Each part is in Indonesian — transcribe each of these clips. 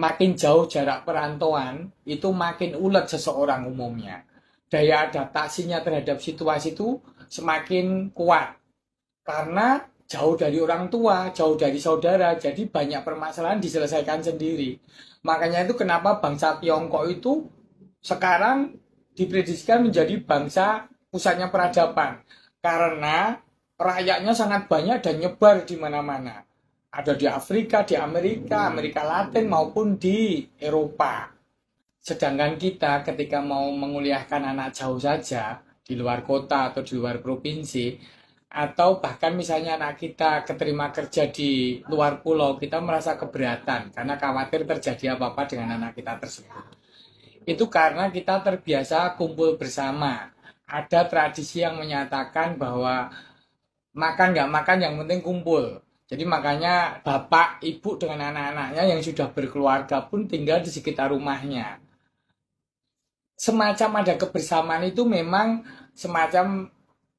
makin jauh jarak perantauan itu makin ulet seseorang umumnya. Daya adaptasinya terhadap situasi itu semakin kuat. Karena jauh dari orang tua, jauh dari saudara, jadi banyak permasalahan diselesaikan sendiri. Makanya itu kenapa bangsa Tiongkok itu sekarang diprediksikan menjadi bangsa pusatnya peradaban. Karena rakyatnya sangat banyak dan nyebar di mana-mana ada di Afrika, di Amerika, Amerika Latin maupun di Eropa. Sedangkan kita ketika mau menguliahkan anak jauh saja di luar kota atau di luar provinsi atau bahkan misalnya anak kita keterima kerja di luar pulau kita merasa keberatan karena khawatir terjadi apa-apa dengan anak kita tersebut. Itu karena kita terbiasa kumpul bersama. Ada tradisi yang menyatakan bahwa makan nggak makan yang penting kumpul jadi makanya bapak, ibu dengan anak-anaknya yang sudah berkeluarga pun tinggal di sekitar rumahnya. Semacam ada kebersamaan itu memang semacam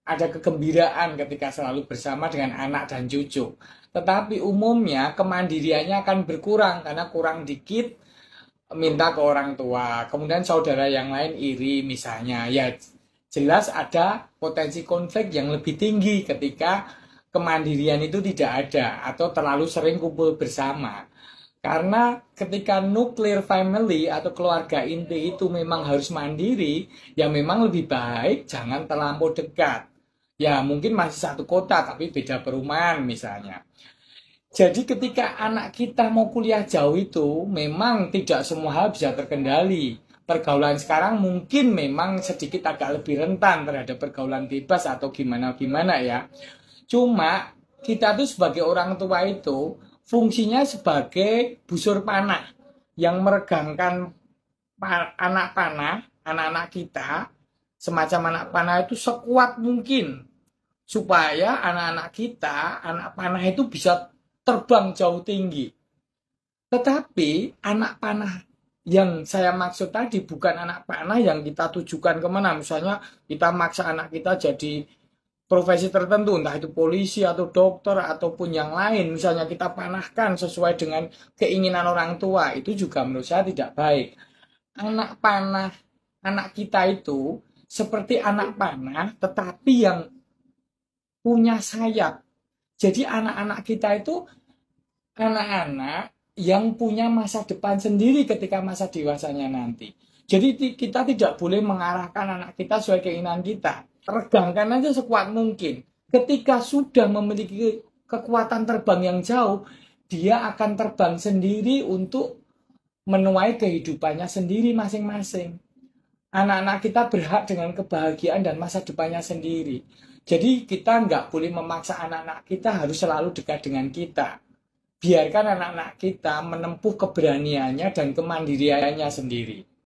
ada kegembiraan ketika selalu bersama dengan anak dan cucu. Tetapi umumnya kemandiriannya akan berkurang karena kurang dikit minta ke orang tua. Kemudian saudara yang lain iri misalnya. Ya jelas ada potensi konflik yang lebih tinggi ketika kemandirian itu tidak ada atau terlalu sering kumpul bersama. Karena ketika nuclear family atau keluarga inti itu memang harus mandiri, ya memang lebih baik jangan terlampau dekat. Ya mungkin masih satu kota tapi beda perumahan misalnya. Jadi ketika anak kita mau kuliah jauh itu memang tidak semua hal bisa terkendali. Pergaulan sekarang mungkin memang sedikit agak lebih rentan terhadap pergaulan bebas atau gimana-gimana ya. Cuma kita tuh sebagai orang tua itu fungsinya sebagai busur panah yang meregangkan anak panah, anak-anak kita, semacam anak panah itu sekuat mungkin supaya anak-anak kita, anak panah itu bisa terbang jauh tinggi. Tetapi anak panah yang saya maksud tadi bukan anak panah yang kita tujukan kemana. Misalnya kita maksa anak kita jadi profesi tertentu, entah itu polisi atau dokter ataupun yang lain, misalnya kita panahkan sesuai dengan keinginan orang tua, itu juga menurut saya tidak baik. Anak panah, anak kita itu seperti anak panah, tetapi yang punya sayap. Jadi anak-anak kita itu anak-anak yang punya masa depan sendiri ketika masa dewasanya nanti. Jadi kita tidak boleh mengarahkan anak kita sesuai keinginan kita regangkan aja sekuat mungkin. Ketika sudah memiliki kekuatan terbang yang jauh, dia akan terbang sendiri untuk menuai kehidupannya sendiri masing-masing. Anak-anak kita berhak dengan kebahagiaan dan masa depannya sendiri. Jadi kita nggak boleh memaksa anak-anak kita harus selalu dekat dengan kita. Biarkan anak-anak kita menempuh keberaniannya dan kemandiriannya sendiri.